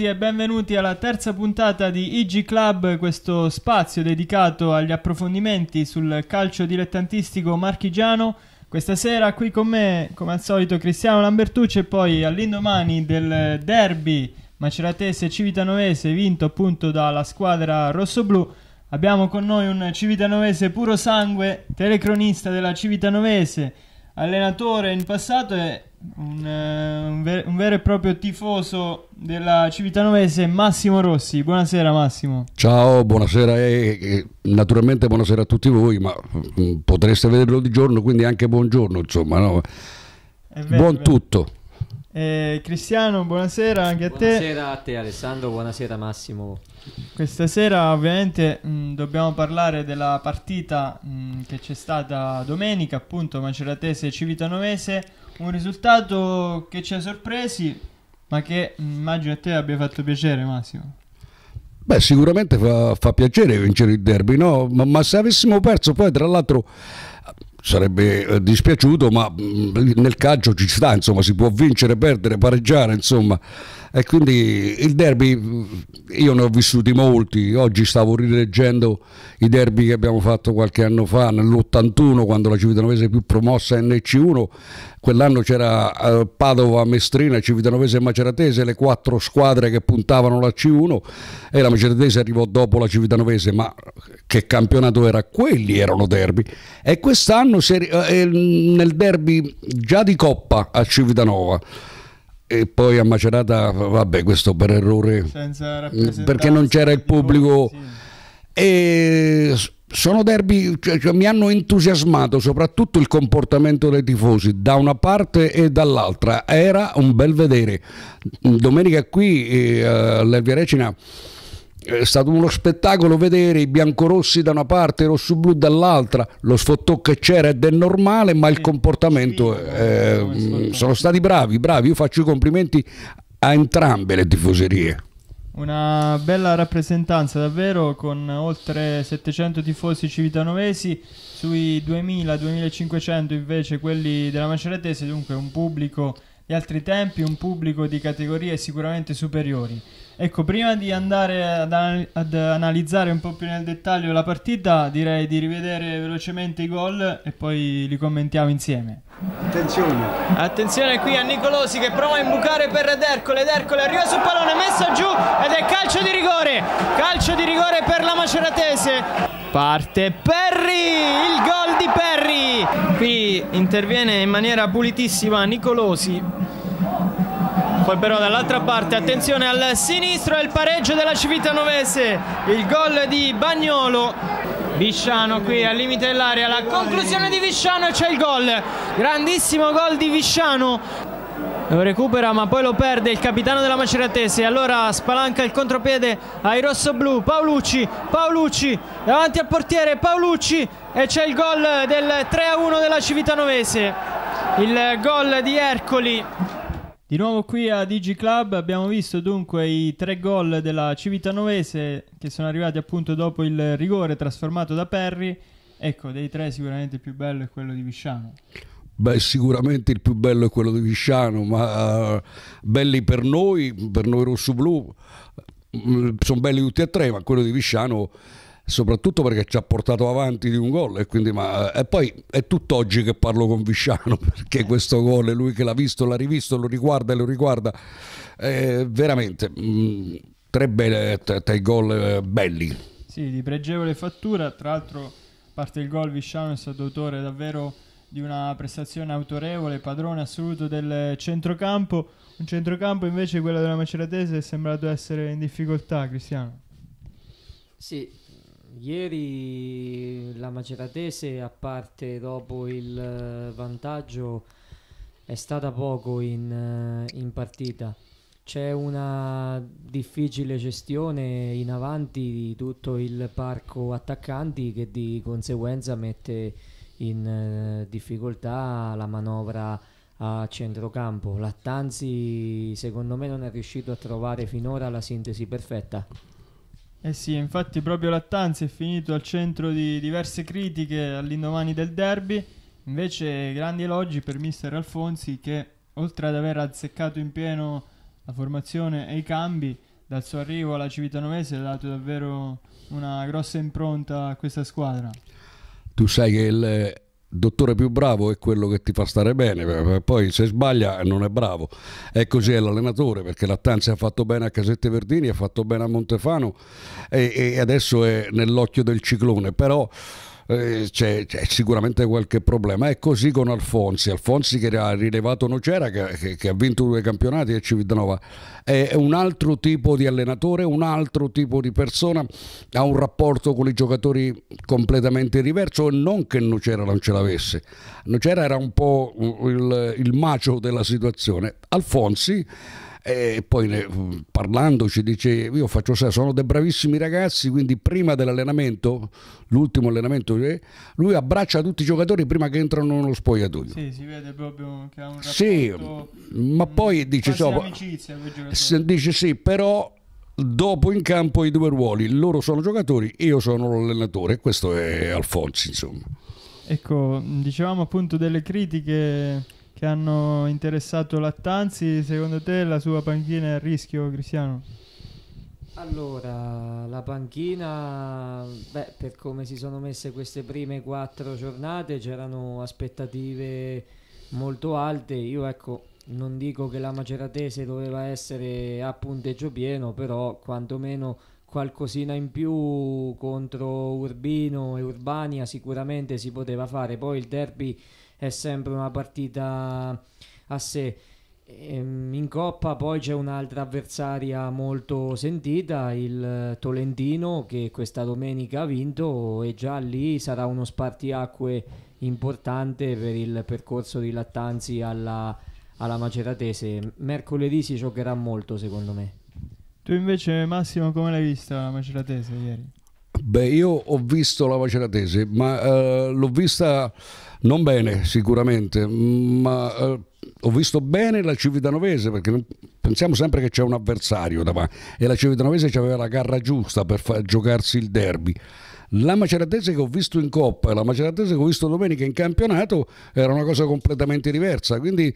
tutti e benvenuti alla terza puntata di IG Club, questo spazio dedicato agli approfondimenti sul calcio dilettantistico marchigiano. Questa sera qui con me, come al solito, Cristiano Lambertucci e poi all'indomani del derby maceratese civitanovese vinto appunto dalla squadra rossoblù. Abbiamo con noi un civitanovese puro sangue, telecronista della civitanovese, allenatore in passato e un, eh, un, ver- un, vero e proprio tifoso della Civitanovese, Massimo Rossi. Buonasera Massimo. Ciao, buonasera e, e naturalmente buonasera a tutti voi, ma mh, mm, potreste vederlo di giorno, quindi anche buongiorno, insomma. No? Vero, Buon tutto. Eh, Cristiano, buonasera anche a buonasera te. Buonasera a te Alessandro, buonasera Massimo. Questa sera ovviamente mh, mm, dobbiamo parlare della partita mh, mm, che c'è stata domenica, appunto Maceratese Civitanovese, un risultato che ci ha sorpresi, ma che mh, mm, immagino a te abbia fatto piacere Massimo. Beh, sicuramente fa, fa, piacere vincere il derby, no? ma, ma, se avessimo perso poi tra l'altro sarebbe eh, dispiaciuto, ma mh, nel calcio ci sta, insomma, si può vincere, perdere, pareggiare, insomma. E quindi il derby, io ne ho vissuti molti, oggi stavo rileggendo i derby che abbiamo fatto qualche anno fa, nell'81 quando la Civitanovese più promossa NC1, quell'anno c'era eh, Padova, Mestrina, Civitanovese e Maceratese, le quattro squadre che puntavano la C1 e la Maceratese arrivò dopo la Civitanovese, ma che campionato era? Quelli erano derby e quest'anno eh, nel derby già di Coppa a Civitanova e poi a Macerata, vabbè, questo per errore, mm, perché non c'era il pubblico. E sono derby, cioè, cioè, mi hanno entusiasmato soprattutto il comportamento dei tifosi da una parte e dall'altra. Era un bel vedere. Domenica qui eh, all'Elvia Recina è stato uno spettacolo vedere i biancorossi da una parte e i rossoblu dall'altra, lo sfottò che c'era ed è normale, ma il comportamento eh, mm, sono stati bravi, bravi, io faccio i complimenti a entrambe le tifoserie. Una bella rappresentanza davvero con oltre 700 tifosi civitanovesi, sui 2000-2500 invece quelli della Maceratese, dunque un pubblico di altri tempi, un pubblico di categorie sicuramente superiori. Ecco, prima di andare ad, anal- ad, analizzare un po' più nel dettaglio la partita, direi di rivedere velocemente i gol e poi li commentiamo insieme. Attenzione. Attenzione qui a Nicolosi che prova a imbucare per D'Ercole. D'Ercole arriva sul pallone, messo giù ed è calcio di rigore. Calcio di rigore per la Maceratese. Parte Perry, il gol di Perry. Qui interviene in maniera pulitissima Nicolosi poi però dall'altra parte attenzione al sinistro e il pareggio della Civittanovese. Il gol di Bagnolo. Visciano qui al limite dell'area, la conclusione di Visciano e c'è il gol. Grandissimo gol di Visciano. Lo recupera ma poi lo perde il capitano della Maceratese. Allora spalanca il contropiede ai rossoblù. Paolucci, Paolucci davanti al portiere, Paolucci e c'è il gol del 3-1 della Civittanovese. Il gol di Ercoli di nuovo qui a Digi Club abbiamo visto dunque i tre gol della Civitanovese che sono arrivati appunto dopo il rigore trasformato da Perry. Ecco, dei tre sicuramente il più bello è quello di Visciano. Beh, sicuramente il più bello è quello di Visciano, ma uh, belli per noi, per noi rosso-blu, mm, sono belli tutti e tre, ma quello di Visciano soprattutto perché ci ha portato avanti di un gol e, quindi, ma, e poi è tutt'oggi che parlo con Visciano perché questo gol è lui che l'ha visto, l'ha rivisto, lo riguarda e lo riguarda eh, veramente mh, mm, tre, belle, tre, tre gol eh, belli sì, di pregevole fattura tra l'altro a parte il gol Visciano è stato autore davvero di una prestazione autorevole padrone assoluto del centrocampo un centrocampo invece quello della Maceratese è sembrato essere in difficoltà Cristiano sì, Ieri la Maceratese, a parte dopo il eh, vantaggio, è stata poco in, eh, in partita. C'è una difficile gestione in avanti di tutto il parco attaccanti che di conseguenza mette in eh, difficoltà la manovra a centrocampo. Lattanzi secondo me non è riuscito a trovare finora la sintesi perfetta. Eh sì, infatti proprio Lattanzi è finito al centro di diverse critiche all'indomani del derby, invece grandi elogi per mister Alfonsi che oltre ad aver azzeccato in pieno la formazione e i cambi, dal suo arrivo alla Civitanovese ha dato davvero una grossa impronta a questa squadra. Tu sai che il, dottore più bravo è quello che ti fa stare bene, eh, poi se sbaglia non è bravo. E così è l'allenatore, perché Lattanzi ha fatto bene a Casette Verdini, ha fatto bene a Montefano e, e adesso è nell'occhio del ciclone. Però eh, c'è, c'è, sicuramente qualche problema. È così con Alfonsi, Alfonsi che ha rilevato Nocera, che, che, che ha vinto due campionati a Civitanova, è un altro tipo di allenatore, un altro tipo di persona, ha un rapporto con i giocatori completamente diverso, non che Nocera non ce l'avesse, Nocera era un po' il, il macio della situazione. Alfonsi e poi ne, parlando ci dice io faccio sai sono dei bravissimi ragazzi quindi prima dell'allenamento l'ultimo allenamento eh, lui abbraccia tutti i giocatori prima che entrano nello spogliatoio sì, si vede proprio che ha un rapporto sì, ma poi dice, so, amicizia, dice sì però dopo in campo i due ruoli loro sono giocatori io sono l'allenatore questo è Alfonso insomma ecco dicevamo appunto delle critiche che hanno interessato Lattanzi, secondo te la sua panchina è a rischio, Cristiano? Allora, la panchina, beh, per come si sono messe queste prime quattro giornate c'erano aspettative molto alte. Io ecco, non dico che la Maceratese doveva essere a punteggio pieno, però quantomeno qualcosina in più contro Urbino e Urbania sicuramente si poteva fare. Poi il derby è sempre una partita a sé. Ehm, in coppa poi c'è un'altra avversaria molto sentita, il Tolentino, che questa domenica ha vinto e già lì sarà uno spartiacque importante per il percorso di Lattanzi alla, alla Maceratese. Mercoledì si giocherà molto secondo me. Tu invece Massimo come l'hai vista la Maceratese ieri? Beh, io ho visto la Maceratese, ma eh, l'ho vista non bene sicuramente, ma eh, ho visto bene la Civitanovese perché pensiamo sempre che c'è un avversario davanti e la Civitanovese aveva la garra giusta per giocarsi il derby. La Maceratese che ho visto in Coppa e la Maceratese che ho visto domenica in campionato era una cosa completamente diversa, quindi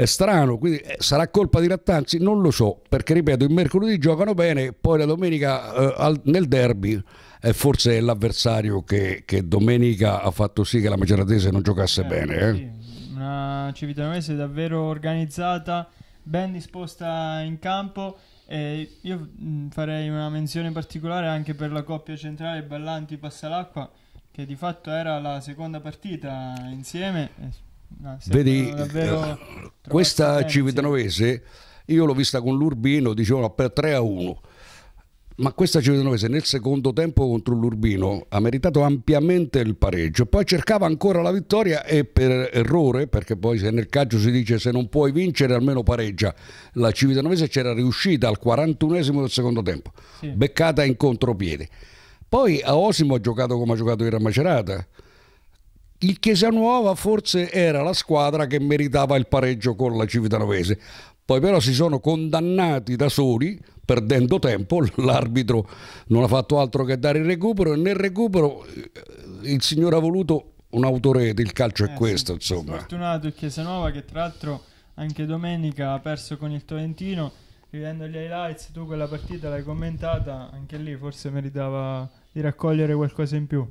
è strano, quindi eh, sarà colpa di Rattanzi? Non lo so, perché ripeto, il mercoledì giocano bene, poi la domenica eh, al, nel derby eh, forse è l'avversario che, che, domenica ha fatto sì che la Maceratese non giocasse eh, bene. Eh. Sì. Una Civitanovese davvero organizzata, ben disposta in campo. E io mm, farei una menzione particolare anche per la coppia centrale Ballanti-Passalacqua, che di fatto era la seconda partita insieme Ah, no, Vedi, eh, questa Civitanovese io l'ho vista con l'Urbino, dicevano per 3 a 1. Ma questa Civitanovese nel secondo tempo contro l'Urbino ha meritato ampiamente il pareggio, poi cercava ancora la vittoria e per errore, perché poi se nel calcio si dice se non puoi vincere almeno pareggia, la Civitanovese c'era riuscita al 41esimo del secondo tempo, sì. beccata in contropiede. Poi a Osimo ha giocato come ha giocato Ira Macerata il Chiesanuova forse era la squadra che meritava il pareggio con la Civitanovese. Poi però si sono condannati da soli, perdendo tempo, l'arbitro non ha fatto altro che dare il recupero e nel recupero eh, il signore ha voluto un autorete, il calcio è eh questo, sì, insomma. Fortunato il Chiesanova che tra l'altro anche domenica ha perso con il Tolentino, rivedendo gli highlights, tu quella partita l'hai commentata, anche lì forse meritava di raccogliere qualcosa in più.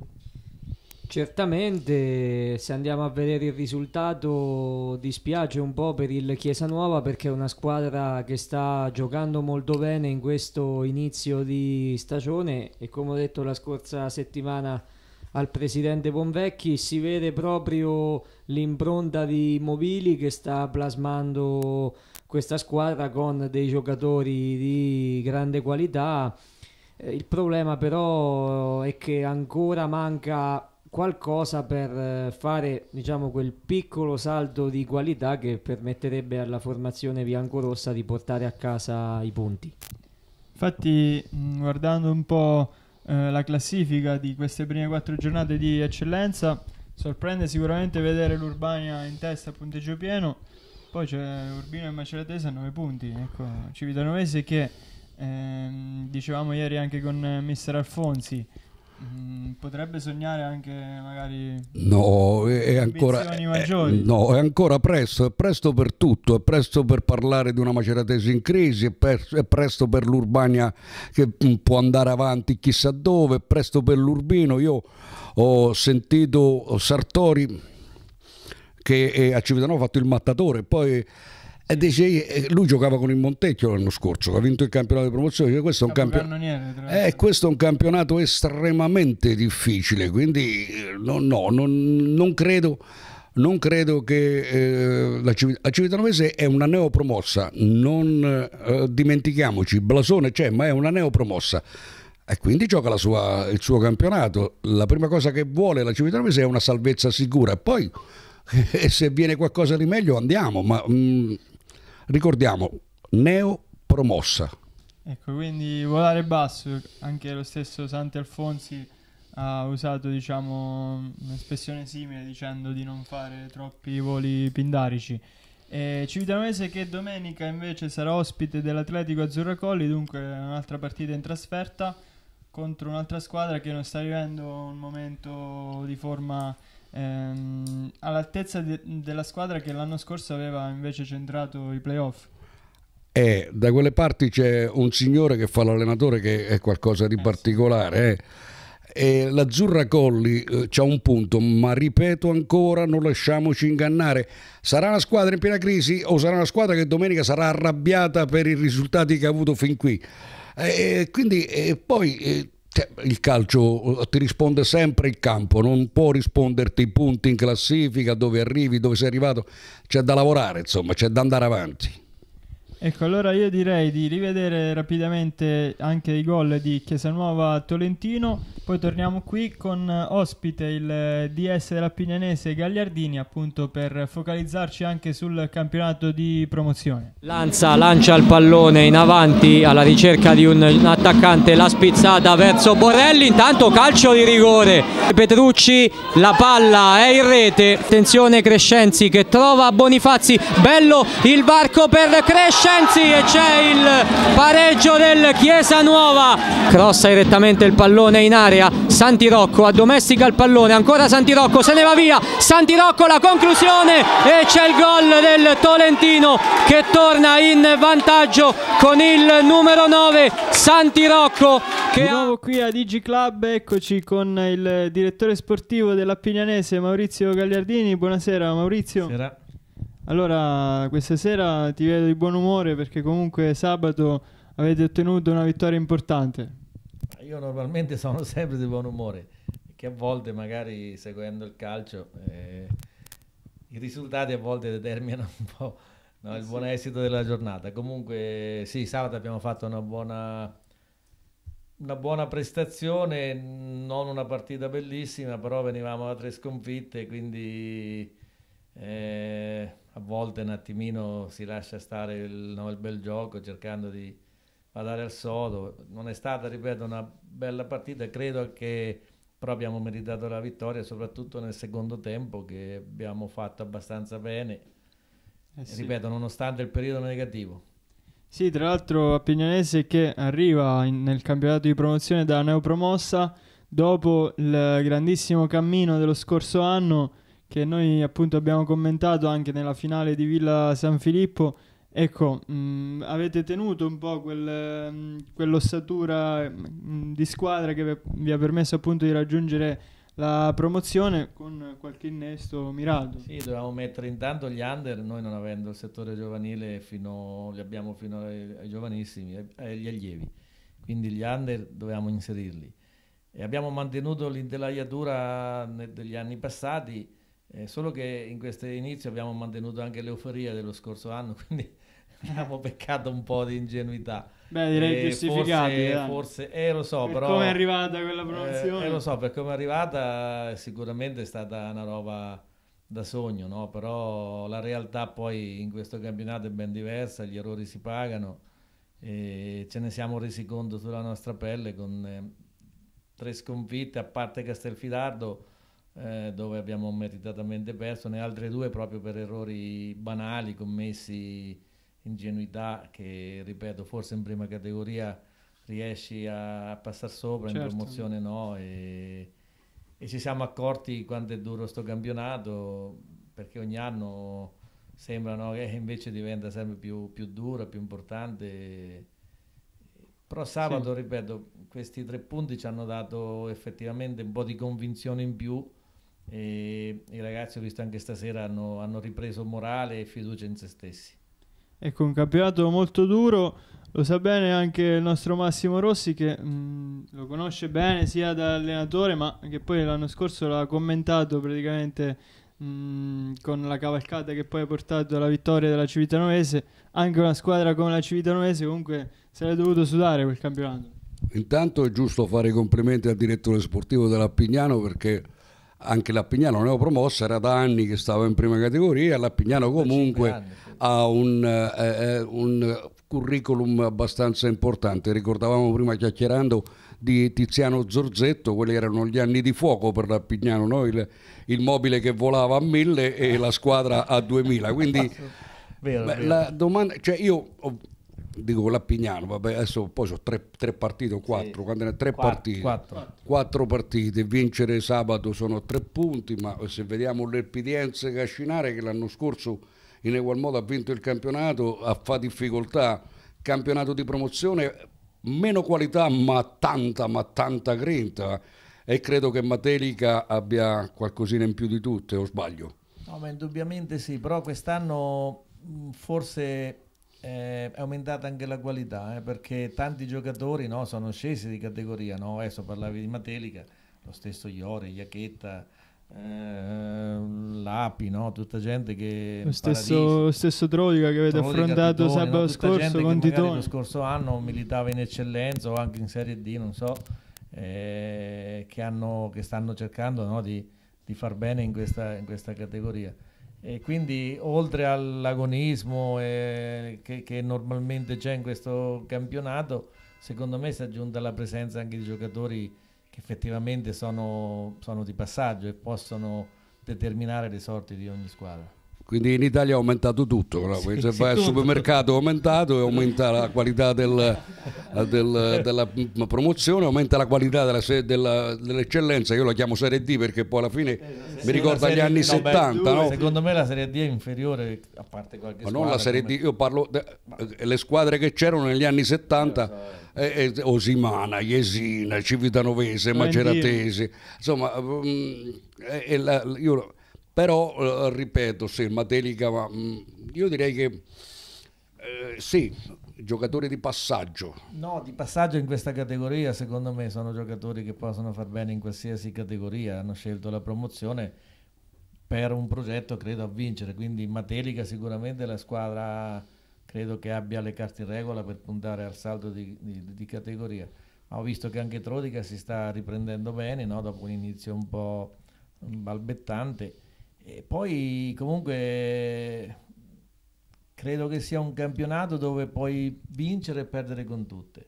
Certamente, se andiamo a vedere il risultato, dispiace un po' per il Chiesa Nuova perché è una squadra che sta giocando molto bene in questo inizio di stagione e come ho detto la scorsa settimana al presidente Bonvecchi si vede proprio l'impronta di Mobili che sta plasmando questa squadra con dei giocatori di grande qualità. Eh, il problema però è che ancora manca qualcosa per eh, fare diciamo quel piccolo salto di qualità che permetterebbe alla formazione biancorossa di portare a casa i punti. Infatti, mm, guardando un po' eh, la classifica di queste prime quattro giornate di eccellenza, sorprende sicuramente vedere l'Urbania in testa a punteggio pieno. Poi c'è Urbino e Maceratese a 9 punti. Ecco, Civitanovese che ehm, dicevamo ieri anche con eh, Mister Alfonsi Mm, potrebbe sognare anche magari no, è ancora, è, eh, eh, no, è ancora presto, è presto per tutto, è presto per parlare di una maceratese in crisi, è, per, è presto per l'Urbania che mm, può andare avanti chissà dove, è presto per l'Urbino. Io ho sentito Sartori che a Civitanova ha fatto il mattatore, poi e dice, eh, eh, lui giocava con il Montecchio l'anno scorso, ha vinto il campionato di promozione. Dice, questo, è un campionato, eh, questo è un campionato estremamente difficile, quindi eh, no, no, non, non credo non credo che eh, la, Civit- la Civitanovese è una neopromossa, non eh, dimentichiamoci, Blasone c'è, ma è una neopromossa e quindi gioca sua, il suo campionato. La prima cosa che vuole la Civitanovese è una salvezza sicura, poi eh, se viene qualcosa di meglio andiamo, ma mh, mm, Ricordiamo, neo promossa. Ecco, quindi volare basso, anche lo stesso Santi Alfonsi ha usato diciamo, un'espressione simile dicendo di non fare troppi voli pindarici. E Civitanese che domenica invece sarà ospite dell'Atletico Azzurra Colli, dunque un'altra partita in trasferta contro un'altra squadra che non sta vivendo un momento di forma ehm, all'altezza de- della squadra che l'anno scorso aveva invece centrato i playoff. Eh, da quelle parti c'è un signore che fa l'allenatore che è qualcosa di eh, particolare. Sì. Eh. L'Azzurra Colli eh, c'ha un punto, ma ripeto ancora, non lasciamoci ingannare. Sarà una squadra in piena crisi o sarà una squadra che domenica sarà arrabbiata per i risultati che ha avuto fin qui? Eh, quindi eh, poi eh, cioè, il calcio eh, ti risponde sempre il campo, non può risponderti i punti in classifica, dove arrivi, dove sei arrivato, c'è da lavorare, insomma, c'è da andare avanti. Ecco, allora io direi di rivedere rapidamente anche i gol di Chiesanuova Tolentino, poi torniamo qui con eh, ospite il eh, DS della Rapinenese Gagliardini appunto per focalizzarci anche sul campionato di promozione. Lanza lancia il pallone in avanti alla ricerca di un attaccante, la spizzata verso Borelli, intanto calcio di rigore. Petrucci, la palla è in rete, attenzione Crescenzi che trova Bonifazzi, bello il barco per Crescenzi Vincenzi e c'è il pareggio del Chiesa Nuova crossa direttamente il pallone in area Santi Rocco addomestica il pallone ancora Santi Rocco se ne va via Santi Rocco la conclusione e c'è il gol del Tolentino che torna in vantaggio con il numero 9 Santi Rocco che... Di nuovo qui a DigiClub, eccoci con il direttore sportivo della Pignanese Maurizio Gagliardini. Buonasera Maurizio. Buonasera. Allora, questa sera ti vedo di buon umore perché comunque sabato avete ottenuto una vittoria importante. Io normalmente sono sempre di buon umore, che a volte magari seguendo il calcio eh, i risultati a volte determinano un po' no, il eh, sì. buon esito della giornata. Comunque sì, sabato abbiamo fatto una buona, una buona prestazione, non una partita bellissima, però venivamo da tre sconfitte, quindi... Eh, a volte un attimino si lascia stare il, no, il bel gioco cercando di badare al sodo. Non è stata, ripeto, una bella partita. Credo che però abbiamo meritato la vittoria, soprattutto nel secondo tempo che abbiamo fatto abbastanza bene. Eh sì. Ripeto, nonostante il periodo negativo. Sì, tra l'altro Pignanese che arriva in, nel campionato di promozione da neopromossa dopo il grandissimo cammino dello scorso anno che noi appunto abbiamo commentato anche nella finale di Villa San Filippo. Ecco, mh, mm, avete tenuto un po' quel, mh, mm, quell'ossatura mh, mm, di squadra che vi ha permesso appunto di raggiungere la promozione con qualche innesto mirato. Sì, dovevamo mettere intanto gli under, noi non avendo il settore giovanile fino, li abbiamo fino ai, ai giovanissimi, agli allievi, quindi gli under dovevamo inserirli. E abbiamo mantenuto l'intelaiatura eh, degli anni passati, eh, solo che in questo inizio abbiamo mantenuto anche l'euforia dello scorso anno, quindi abbiamo peccato un po' di ingenuità. Beh, direi eh, giustificati. Forse, forse eh, lo so, per però... come è arrivata quella promozione? Eh, eh lo so, per come è arrivata eh, sicuramente è stata una roba da sogno, no? Però la realtà poi in questo campionato è ben diversa, gli errori si pagano e ce ne siamo resi conto sulla nostra pelle con eh, tre sconfitte, a parte Castelfidardo eh, dove abbiamo meritatamente perso, ne altre due proprio per errori banali commessi, ingenuità che, ripeto, forse in prima categoria riesci a passare sopra, certo. in promozione no. E, e ci siamo accorti quanto è duro sto campionato, perché ogni anno sembra no, che invece diventa sempre più, più dura, più importante. Però sabato, sì. ripeto, questi tre punti ci hanno dato effettivamente un po' di convinzione in più e i ragazzi ho visto anche stasera hanno, hanno ripreso morale e fiducia in se stessi. Ecco, un campionato molto duro, lo sa bene anche il nostro Massimo Rossi che mh, mm, lo conosce bene sia da allenatore ma che poi l'anno scorso l'ha commentato praticamente mm, con la cavalcata che poi ha portato alla vittoria della Civitanovese, anche una squadra come la Civitanovese comunque sarebbe dovuto sudare quel campionato. Intanto è giusto fare i complimenti al direttore sportivo della Pignano perché anche la Pignano promossa, era da anni che stava in prima categoria, l'Appignano comunque ha un, eh, eh, un, curriculum abbastanza importante, ricordavamo prima chiacchierando di Tiziano Zorzetto, quelli erano gli anni di fuoco per l'Appignano, no? il, il, mobile che volava a 1000 e la squadra a 2000, quindi... Vero, vero. Domanda, cioè io dico la Pignano, vabbè, adesso poi ho tre, tre, partite o quattro, sì. quando ne tre quattro, partite, quattro. quattro. partite, vincere sabato sono tre punti, ma se vediamo l'Erpidiense Cascinare che l'anno scorso in egual modo ha vinto il campionato, fa difficoltà, campionato di promozione, meno qualità ma tanta, ma tanta grinta e credo che Matelica abbia qualcosina in più di tutte, o sbaglio? No, ma indubbiamente sì, però quest'anno forse eh, è aumentata anche la qualità eh, perché tanti giocatori no, sono scesi di categoria. No? Adesso parlavi di Matelica, lo stesso Iori, Iachetta, eh, Lapi, no? tutta gente che. Lo stesso, stesso Trolica che avete Trolica, affrontato Titoni, sabato scorso con Titone. Lo scorso anno militava in eccellenza o anche in Serie D, non so, eh, che, hanno, che, stanno cercando di, di, far bene in questa, in questa categoria. E quindi oltre all'agonismo eh, che, che, normalmente c'è in questo campionato, secondo me si è aggiunta la presenza anche di giocatori che effettivamente sono, sono di passaggio e possono determinare le sorti di ogni squadra. Quindi in Italia è aumentato tutto, no? se sì, vai al supermercato è aumentato e aumenta la qualità del, del, della promozione, aumenta la qualità della, della, dell'eccellenza, io la chiamo Serie D perché poi alla fine eh, mi ricorda gli anni D, 70. No? Secondo me la Serie D è inferiore a parte qualche Ma non la Serie come... D, io parlo delle squadre che c'erano negli anni 70. Eh, eh, Osimana, Iesina, Civitanovese, Maceratese, insomma, mh, mm, eh, la, io però, eh, ripeto, sì, Matelica, ma, mm, io direi che eh, sì, giocatori di passaggio. No, di passaggio in questa categoria, secondo me, sono giocatori che possono far bene in qualsiasi categoria. Hanno scelto la promozione per un progetto, credo, a vincere. Quindi Matelica sicuramente la squadra credo che abbia le carte in regola per puntare al salto di, di, di categoria. Ma ho visto che anche Trodica si sta riprendendo bene, no? dopo un inizio un po' balbettante e poi comunque credo che sia un campionato dove puoi vincere e perdere con tutte.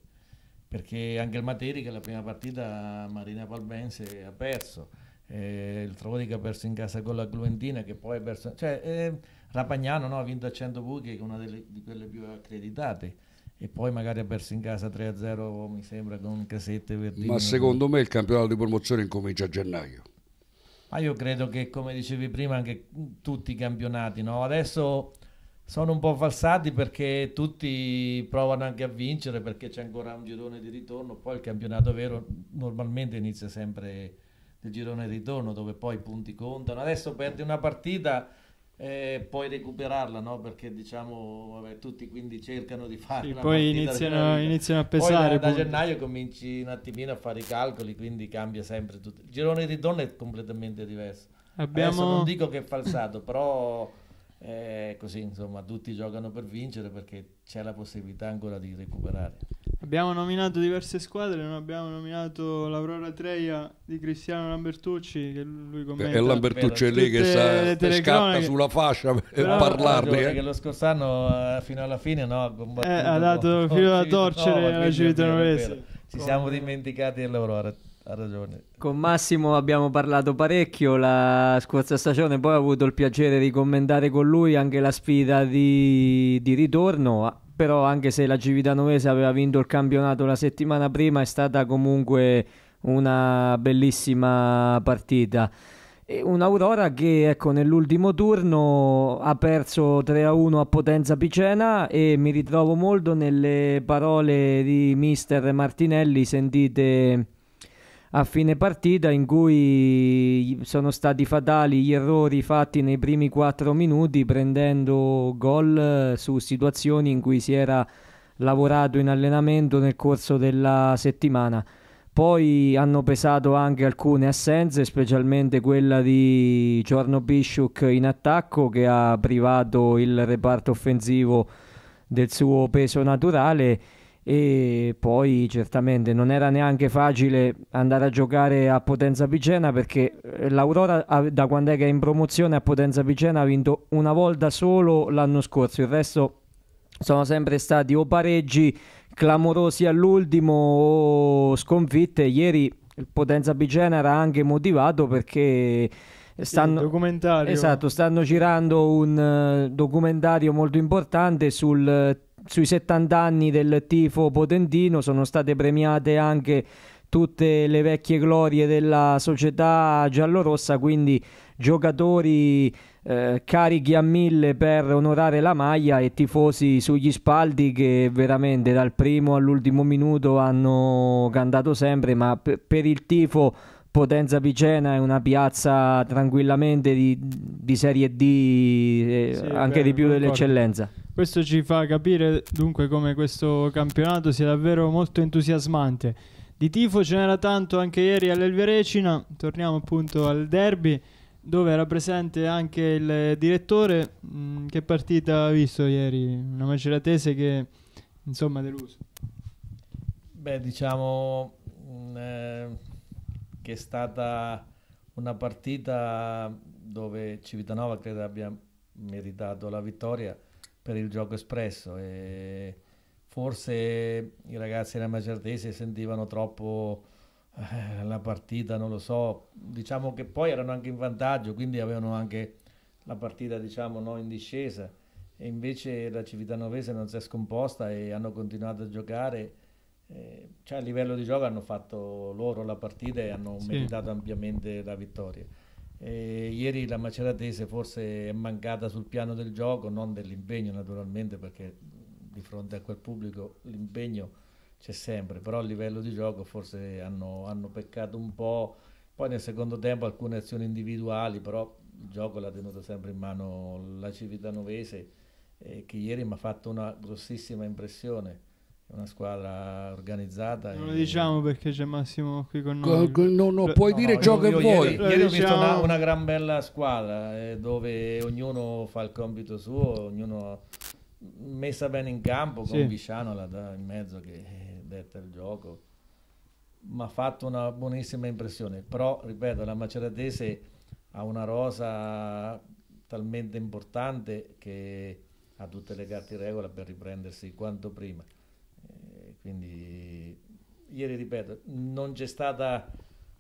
Perché anche il Materi che la prima partita Marina Palbense ha perso. Eh, il Trovodica ha perso in casa con la Gluentina che poi ha perso... Cioè, eh, Rapagnano no, ha vinto a 100 buchi che è una delle, di quelle più accreditate e poi magari ha perso in casa 3-0 mi sembra con Casette Verdino. Ma secondo me il campionato di promozione incomincia a gennaio. Ma io credo che, come dicevi prima, anche tutti i campionati, no? Adesso sono un po' falsati perché tutti provano anche a vincere perché c'è ancora un girone di ritorno, poi il campionato vero normalmente inizia sempre il girone di ritorno dove poi i punti contano. Adesso perdi una partita eh, poi recuperarla, no? perché diciamo vabbè, tutti quindi cercano di farla. Sì, poi iniziano, iniziano, a pesare. Poi da, da, gennaio cominci un attimino a fare i calcoli, quindi cambia sempre tutto. Il girone di donne è completamente diverso. Abbiamo... Adesso non dico che è falsato, però è eh, così insomma tutti giocano per vincere perché c'è la possibilità ancora di recuperare. Abbiamo nominato diverse squadre, non abbiamo nominato l'Aurora Treia di Cristiano Lambertucci che lui commenta. E Lambertucci è lì che sa, scatta sulla fascia per però, parlarne. Eh. Perché lo scorso anno eh, fino alla fine no, eh, ha dato filo da torcere alla Civitanovese. Ci siamo dimenticati dell'Aurora ha ragione. Con Massimo abbiamo parlato parecchio la scorsa stagione, poi ho avuto il piacere di commentare con lui anche la sfida di, di ritorno, però anche se la Civitanovese aveva vinto il campionato la settimana prima è stata comunque una bellissima partita. Un'Aurora che ecco, nell'ultimo turno ha perso 3-1 a Potenza Picena e mi ritrovo molto nelle parole di mister Martinelli sentite a fine partita in cui sono stati fatali gli errori fatti nei primi 4 minuti prendendo gol eh, su situazioni in cui si era lavorato in allenamento nel corso della settimana. Poi hanno pesato anche alcune assenze, specialmente quella di Giorno Bishuk in attacco che ha privato il reparto offensivo del suo peso naturale e poi certamente non era neanche facile andare a giocare a Potenza Pigena perché eh, l'Aurora da quando è che è in promozione a Potenza Pigena ha vinto una volta solo l'anno scorso, il resto sono sempre stati o pareggi clamorosi all'ultimo o sconfitte. Ieri il Potenza Pigena era anche motivato perché stanno, esatto, stanno girando un eh, documentario molto importante sul eh, sui 70 anni del tifo potentino sono state premiate anche tutte le vecchie glorie della società giallorossa, quindi giocatori eh, carichi a mille per onorare la maglia e tifosi sugli spaldi che veramente dal primo all'ultimo minuto hanno cantato sempre, ma per il tifo Potenza Picena è una piazza tranquillamente di, di serie D, eh, sì, anche beh, di più dell'eccellenza. Questo ci fa capire dunque come questo campionato sia davvero molto entusiasmante. Di tifo ce n'era tanto anche ieri all'Elverecina, torniamo appunto al derby dove era presente anche il direttore. Mh, mm, che partita ha visto ieri? Una maceratese che insomma ha deluso. Beh diciamo... Mh, mm, eh che è stata una partita dove Civitanova credo abbia meritato la vittoria per il gioco espresso e forse i ragazzi della Macertese sentivano troppo eh, la partita, non lo so, diciamo che poi erano anche in vantaggio, quindi avevano anche la partita diciamo no, in discesa e invece la Civitanovese non si è scomposta e hanno continuato a giocare eh, cioè a livello di gioco hanno fatto loro la partita e hanno sì. meritato ampiamente la vittoria. E ieri la Maceratese forse è mancata sul piano del gioco, non dell'impegno naturalmente, perché di fronte a quel pubblico l'impegno c'è sempre, però a livello di gioco forse hanno, hanno peccato un po', poi nel secondo tempo alcune azioni individuali, però il gioco l'ha tenuto sempre in mano la Civitanovese, eh, che ieri mi ha fatto una grossissima impressione una squadra organizzata. Non lo diciamo perché c'è Massimo qui con noi. No, no, Beh, puoi no, dire no, ciò io, che io vuoi. Ieri, ieri diciamo... ho visto una, diciamo. una, gran bella squadra eh, dove ognuno fa il compito suo, ognuno messa bene in campo, con sì. Visciano là in mezzo che eh, detta il gioco. Mi ha fatto una buonissima impressione. Però, ripeto, la Maceratese ha una rosa talmente importante che ha tutte le carte in regola per riprendersi quanto prima. Quindi ieri, ripeto, non c'è stata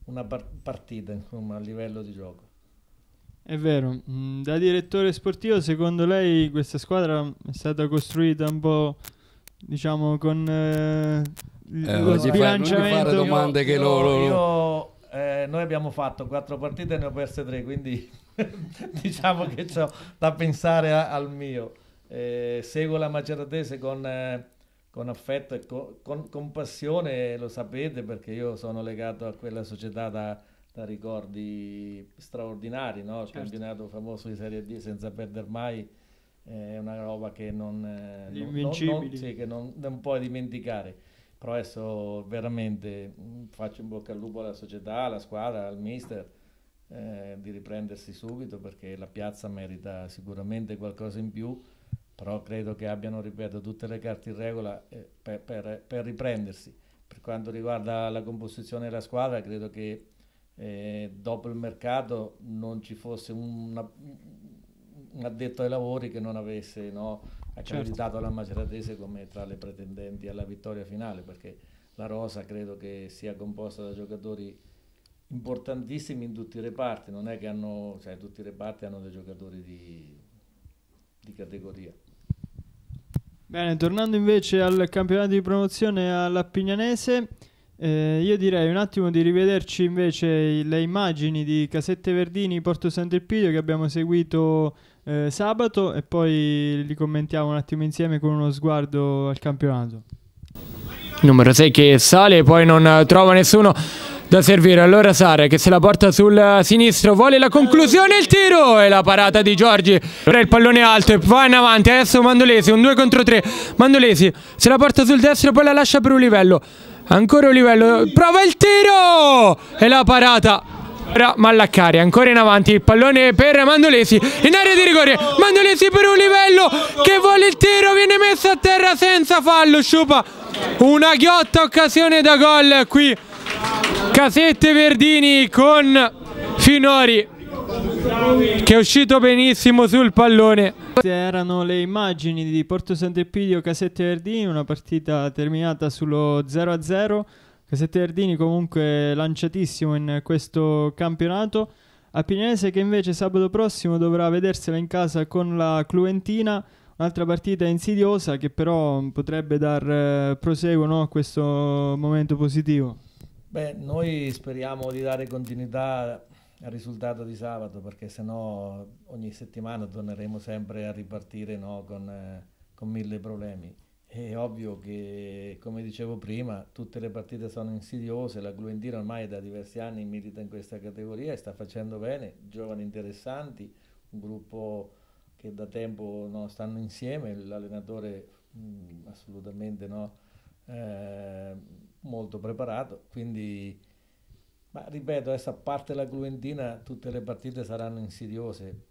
una partita insomma, a livello di gioco. È vero, mm, da direttore sportivo secondo lei questa squadra è stata costruita un po' diciamo con eh, eh, sbilanciamento fare domande io, che loro... Io, eh, noi abbiamo fatto quattro partite e ne ho perse tre, quindi diciamo che ho da pensare a, al mio. Eh, seguo la maceratese con eh, con affetto e con, con, con, passione, lo sapete perché io sono legato a quella società da, da ricordi straordinari, no? Certo. campionato famoso di Serie D senza perdere mai, eh, è una roba che non, eh, non, non, sì, che non, non puoi dimenticare. Però adesso veramente mm, faccio in bocca al lupo alla società, alla squadra, al mister. Eh, di riprendersi subito perché la piazza merita sicuramente qualcosa in più però credo che abbiano, ripeto, tutte le carte in regola eh, per, per, per, riprendersi. Per quanto riguarda la composizione della squadra, credo che eh, dopo il mercato non ci fosse una, un addetto ai lavori che non avesse no, accreditato certo. la Maceratese come tra le pretendenti alla vittoria finale, perché la rosa credo che sia composta da giocatori importantissimi in tutti i reparti, non è che hanno, cioè, tutti i reparti hanno dei giocatori di, di categoria. Bene, tornando invece al campionato di promozione alla Pignanese, eh, io direi un attimo di rivederci invece le immagini di Casette Verdini Porto Sant'Elpidio che abbiamo seguito eh, sabato e poi li commentiamo un attimo insieme con uno sguardo al campionato. Numero 6 che sale, e poi non trova nessuno da servire. Allora Sara che se la porta sul sinistro, vuole la conclusione, il tiro e la parata di Giorgi. Ora il pallone alto e va in avanti. Adesso Mandolesi, un 2 contro 3. Mandolesi se la porta sul destro e poi la lascia per un livello. Ancora un livello, prova il tiro e la parata. Ora Mallaccari ancora in avanti, il pallone per Mandolesi, in area di rigore, Mandolesi per un livello che vuole il tiro, viene messo a terra senza fallo, Sciupa. Una ghiotta occasione da gol qui Casette Verdini con Finori che è uscito benissimo sul pallone. Erano le immagini di Porto Sant'Epidio Casette Verdini, una partita terminata sullo 0-0. Casette Verdini comunque lanciatissimo in questo campionato. A che invece sabato prossimo dovrà vedersela in casa con la Cluentina, un'altra partita insidiosa che però potrebbe dar eh, proseguo no, a questo momento positivo. Beh, noi speriamo di dare continuità al risultato di sabato perché sennò ogni settimana torneremo sempre a ripartire no, con, eh, con mille problemi. È ovvio che, come dicevo prima, tutte le partite sono insidiose, la Gluendina ormai da diversi anni milita in questa categoria e sta facendo bene, giovani interessanti, un gruppo che da tempo no, stanno insieme, l'allenatore mh, mm, assolutamente no, eh, molto preparato, quindi ma ripeto, adesso a parte la Cluentina tutte le partite saranno insidiose.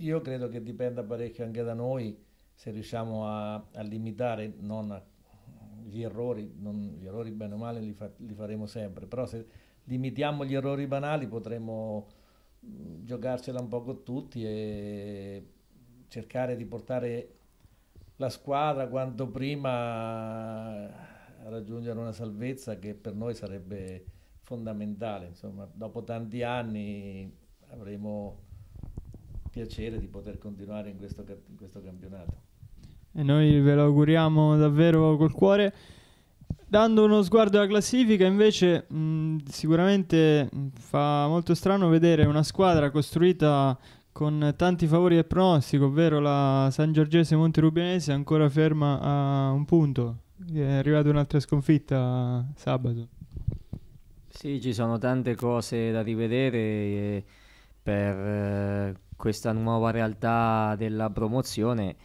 Io credo che dipenda parecchio anche da noi se riusciamo a, a limitare a, gli errori, non, gli errori bene o male li, fa, li faremo sempre, però se limitiamo gli errori banali potremo mm, giocarcela un po' con tutti e cercare di portare la squadra quanto prima raggiungere una salvezza che per noi sarebbe fondamentale. Insomma, dopo tanti anni avremo piacere di poter continuare in questo, in questo campionato. E noi ve lo auguriamo davvero col cuore. Dando uno sguardo alla classifica, invece, mh, sicuramente fa molto strano vedere una squadra costruita con tanti favori e pronostico, ovvero la San Giorgese Monterubinese, ancora ferma a un punto. È arrivata un'altra sconfitta sabato. Sì, ci sono tante cose da rivedere per eh, questa nuova realtà della promozione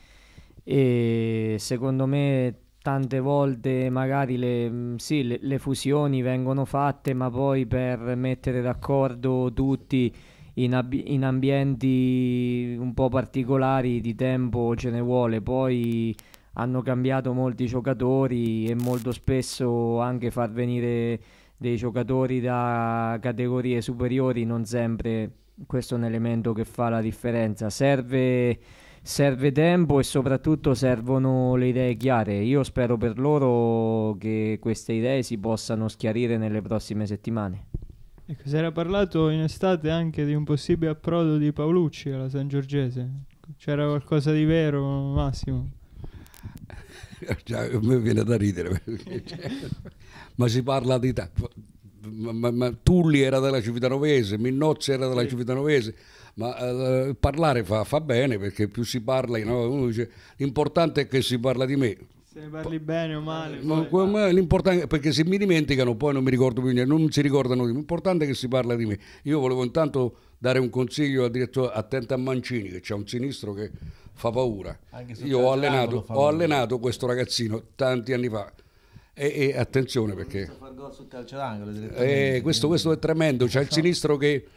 e secondo me tante volte magari le, mm, sì, le, le fusioni vengono fatte ma poi per mettere d'accordo tutti in, ab- in ambienti un po' particolari di tempo ce ne vuole poi hanno cambiato molti giocatori e molto spesso anche far venire dei giocatori da categorie superiori non sempre questo è un elemento che fa la differenza serve, serve tempo e soprattutto servono le idee chiare io spero per loro che queste idee si possano schiarire nelle prossime settimane ecco, si era parlato in estate anche di un possibile approdo di Paolucci alla San Giorgese c'era qualcosa di vero Massimo cioè, a me viene da ridere, cioè, ma si parla di... Ta- ma, ma, ma, Tulli era della Civitanovese, Minnozzi era della sì. Cividanovese, ma eh, parlare fa, fa, bene perché più si parla, no? dice l'importante è che si parla di me, se parli bene o male. No, poi... l'importante, perché se mi dimenticano poi non mi ricordo più niente, non si ricordano di me. L'importante è che si parla di me. Io volevo intanto dare un consiglio al direttore, attento a Mancini, che c'è un sinistro che fa paura. Io ho allenato, ho allenato questo ragazzino tanti anni fa. E, e, attenzione perché eh, questo, questo, è tremendo c'è il sinistro che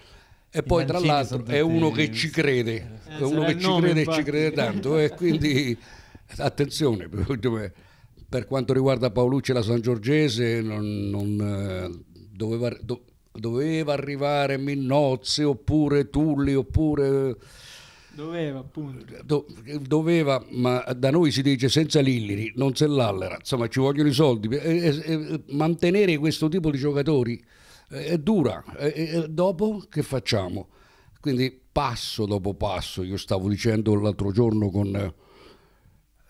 e poi tra l'altro è uno che ci crede eh, è uno che ci crede e ci crede tanto e eh, quindi attenzione, per quanto riguarda Paolucci e la San Giorgese, non, non eh, doveva, do, doveva, arrivare Minozzi oppure Tulli oppure... Doveva, appunto. Do, doveva, ma da noi si dice senza Lilliri, non se l'allera, insomma ci vogliono i soldi. E, e, mantenere questo tipo di giocatori eh, è dura. E, dopo che facciamo? Quindi passo dopo passo, io stavo dicendo l'altro giorno con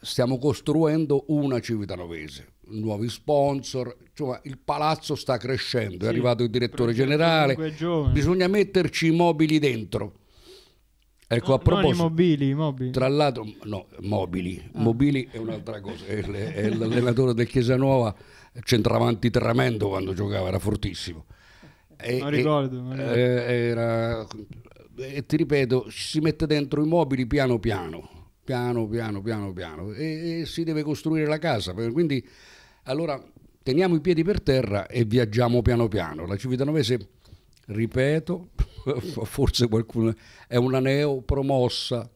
stiamo costruendo una Civitanovese, nuovi sponsor, insomma il palazzo sta crescendo, sì, è arrivato il direttore generale, bisogna metterci i mobili dentro. Ecco, no, a proposito, mobili, mobili. tra l'altro, no, mobili, ah. mobili è un'altra cosa, è, è l'allenatore del Chiesanuova, centravanti tremendo quando giocava, era fortissimo. E, non ricordo. Non eh, Era, e ti ripeto, si mette dentro i mobili piano piano piano piano piano piano e, e si deve costruire la casa. Quindi allora teniamo i piedi per terra e viaggiamo piano piano. La Civitanovese, ripeto, forse qualcuno è una neopromossa.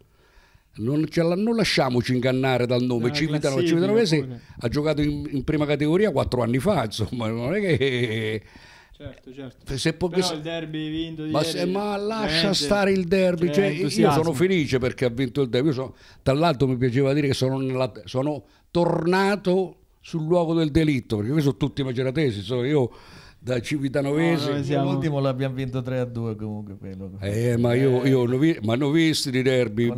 Non, la, non lasciamoci ingannare dal nome. No, Civitano, Civitanovese ha giocato in, in, prima categoria quattro anni fa, insomma, non è che Certo, certo. Se Però il derby vinto ma, se, ma, lascia stare il derby. Cioè, io sono felice perché ha vinto il derby. Sono, tra l'altro mi piaceva dire che sono, nella, sono, tornato sul luogo del delitto, perché qui sono tutti maceratesi, sono io da Civitanovese. No, siamo... L'ultimo l'abbiamo vinto 3 a 2 comunque. Quello. Eh, ma io, eh. io novi... ma non ho visto di derby.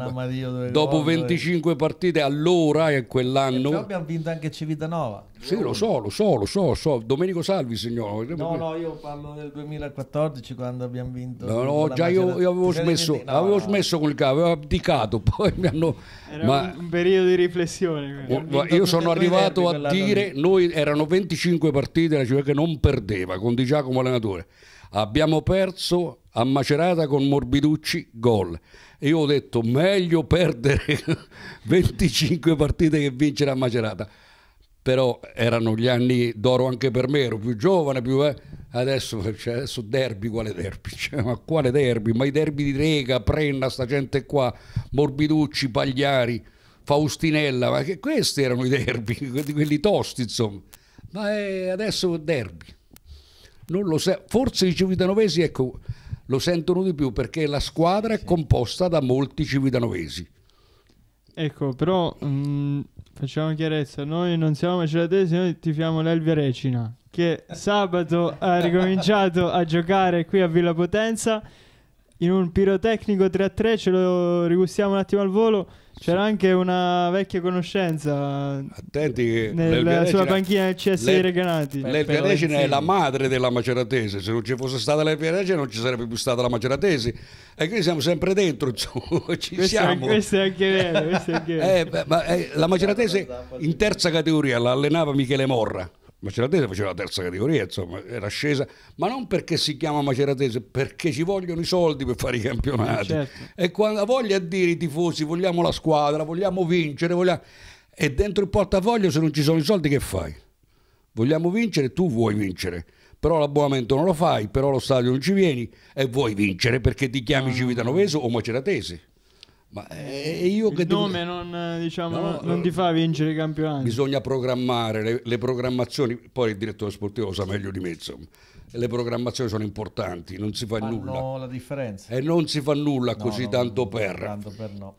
Dopo 25 e... Eh. partite allora e quell'anno. E abbiamo vinto anche Civitanova. Sì, lo so, lo so, lo so, so. Domenico Salvi, signore. No, no, io parlo del 2014 quando abbiamo vinto. No, no, già io, io, avevo smesso, no, avevo no. smesso col capo, avevo abdicato, poi mi hanno... Era ma... un periodo di riflessione. Io sono arrivato a dire, noi erano 25 partite, la Città che non perdeva, con Di Giacomo allenatore. Abbiamo perso a Macerata con Morbiducci, gol. E io ho detto, meglio perdere 25 partite che vincere a Macerata però erano gli anni d'oro anche per me, ero più giovane, più... Eh. Adesso, cioè, adesso derby, quale derby? Cioè, ma quale derby? Ma i derby di Rega, Prenna, sta gente qua, Morbiducci, Pagliari, Faustinella, ma che questi erano i derby, quelli, tosti insomma. Ma è eh, adesso derby. Non lo sa, forse i civitanovesi, ecco, lo sentono di più perché la squadra è composta da molti civitanovesi. Ecco, però mh, mm, Facciamo chiarezza, noi non siamo maceratesi, noi tifiamo l'Elvia Recina, che sabato ha ricominciato a giocare qui a Villa Potenza in un pirotecnico 3-3, ce lo rigustiamo un attimo al volo. C'era anche una vecchia conoscenza Attenti che nel, sulla panchina del CSI dei Lel- Reganati. L'Elpianecina è la madre della Maceratese, se non ci fosse stata l'Elpianecina non ci sarebbe più stata la Maceratese e quindi siamo sempre dentro, ci Questo siamo. questo è anche vero, è anche vero. Eh, beh, ma, eh, la Maceratese in terza categoria la allenava Michele Morra. Maceratese faceva la terza categoria, insomma, era scesa, ma non perché si chiama Maceratese, perché ci vogliono i soldi per fare i campionati. Certo. E quando voglia dire i tifosi, vogliamo la squadra, vogliamo vincere, vogliamo... e dentro il portafoglio se non ci sono i soldi che fai? Vogliamo vincere, tu vuoi vincere, però l'abbonamento non lo fai, però lo stadio non ci vieni e vuoi vincere perché ti chiami ah, Civitanoveso o Maceratese. Ma eh, io che il devo... nome non, diciamo, no, non, non, eh, ti fa vincere i campionati. Bisogna programmare le, le, programmazioni. Poi il direttore sportivo lo sa meglio di me. Insomma. Le programmazioni sono importanti, non si fa Fanno nulla. la differenza. E non si fa nulla no, così no, tanto per. Tanto per no.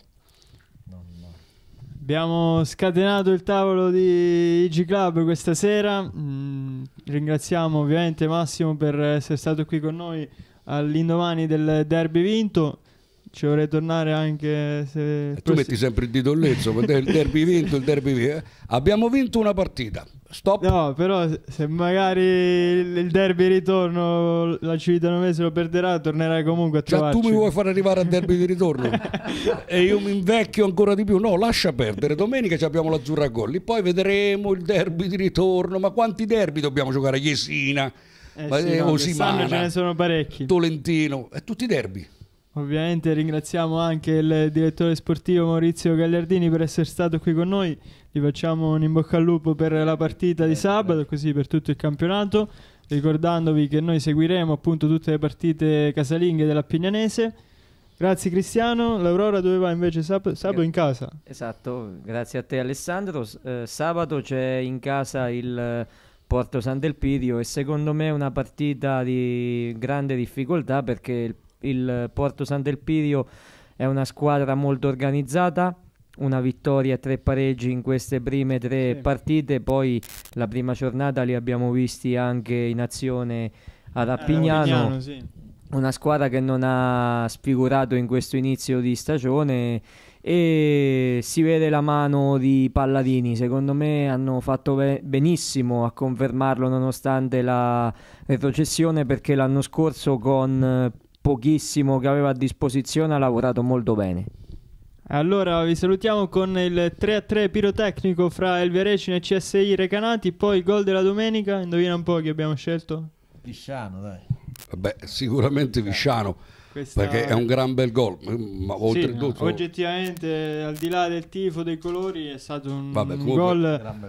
Abbiamo scatenato il tavolo di IG Club questa sera. Mm, ringraziamo ovviamente Massimo per essere stato qui con noi all'indomani del derby vinto ci vorrei tornare anche se... Tu metti sempre il dito lezzo, il derby vinto, il derby vinto. Eh. Abbiamo vinto una partita, stop. No, però se magari il derby ritorno la Cividanovese lo perderà, tornerai comunque a trovarci. Cioè tu mi vuoi far arrivare al derby di ritorno e io mi invecchio ancora di più. No, lascia perdere, domenica abbiamo l'azzurra a golli, poi vedremo il derby di ritorno. Ma quanti derby dobbiamo giocare? Jesina, eh sì, no, eh, ce ne sono parecchi. Tolentino, eh, tutti i derby. Ovviamente ringraziamo anche il direttore sportivo Maurizio Gagliardini per essere stato qui con noi. Gli facciamo un in bocca al lupo per la partita di eh, sabato, eh. così per tutto il campionato. Ricordandovi che noi seguiremo appunto tutte le partite casalinghe della Pignanese. Grazie Cristiano. L'Aurora dove va invece sab- sabato in casa? Esatto, grazie a te Alessandro. S- eh, sabato c'è in casa il Porto Sant'Elpidio e secondo me è una partita di grande difficoltà perché il il Porto San Pirio è una squadra molto organizzata una vittoria e tre pareggi in queste prime tre sì. partite poi la prima giornata li abbiamo visti anche in azione ad eh, Appignano sì. una squadra che non ha sfigurato in questo inizio di stagione e si vede la mano di Palladini. Secondo me hanno fatto benissimo a confermarlo nonostante la retrocessione perché l'anno scorso con pochissimo che aveva a disposizione ha lavorato molto bene. Allora vi salutiamo con il 3-3 pirotecnico fra Elverecina e CSI Recanati, poi il gol della domenica, indovina un po' chi abbiamo scelto? Visciano, dai. Vabbè, sicuramente Visciano. Questa... Perché è un gran bel gol, ma oltretutto... Sì, no, oggettivamente, al di là del tifo, dei colori, è stato un, Vabbè, un gol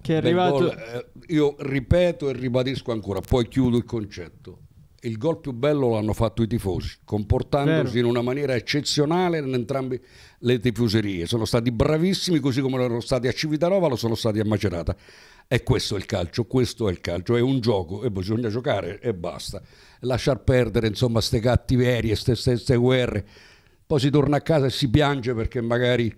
che è arrivato... Gol, eh, io ripeto e ribadisco ancora, poi chiudo il concetto il gol più bello l'hanno fatto i tifosi, comportandosi Vero. in una maniera eccezionale in entrambe le tifoserie. Sono stati bravissimi, così come lo erano stati a Civitanova, lo sono stati a Macerata. E questo è il calcio, questo è il calcio, è un gioco e bisogna giocare e basta. Lasciar perdere, insomma, ste cattiverie, queste stesse guerre. Poi si torna a casa e si piange perché magari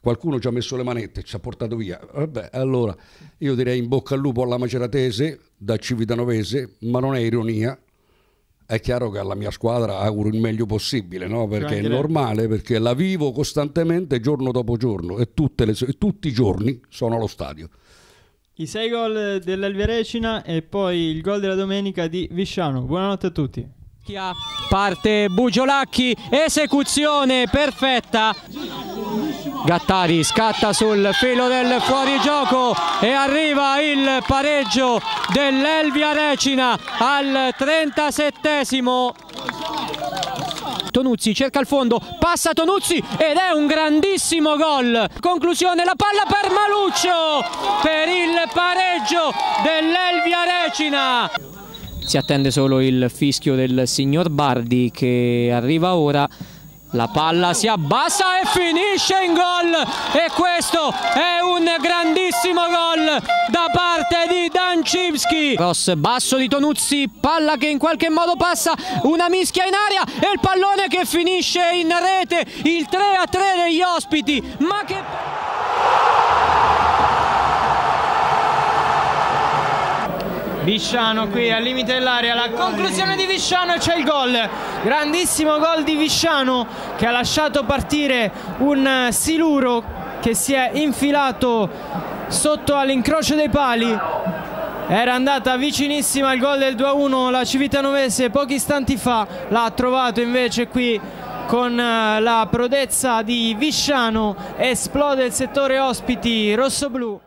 qualcuno ci ha messo le manette, ci ha portato via. Vabbè, allora io direi in bocca al lupo alla maceratese da Civitanovese, ma non è ironia, è chiaro che alla mia squadra auguro il meglio possibile, no? perché è normale, perché la vivo costantemente giorno dopo giorno e, le, e tutti i giorni sono allo stadio. I sei gol dell'Alverecina e poi il gol della domenica di Visciano. Buonanotte a tutti. Specchia, parte Bugiolacchi, esecuzione perfetta. Gattari scatta sul filo del fuorigioco e arriva il pareggio dell'Elvia Recina al 37esimo. Tonuzzi cerca il fondo, passa Tonuzzi ed è un grandissimo gol. Conclusione, la palla per Maluccio per il pareggio dell'Elvia Recina si attende solo il fischio del signor Bardi che arriva ora la palla si abbassa e finisce in gol e questo è un grandissimo gol da parte di Dancimski. Cross basso di Tonuzzi, palla che in qualche modo passa, una mischia in aria e il pallone che finisce in rete, il 3 a 3 degli ospiti. Ma che... Visciano qui al limite dell'area, la conclusione di Visciano e c'è il gol, grandissimo gol di Visciano che ha lasciato partire un Siluro che si è infilato sotto all'incrocio dei pali, era andata vicinissima al gol del 2-1 la Civitanovese pochi istanti fa, l'ha trovato invece qui con eh, la prodezza di Visciano, esplode il settore ospiti rossoblù.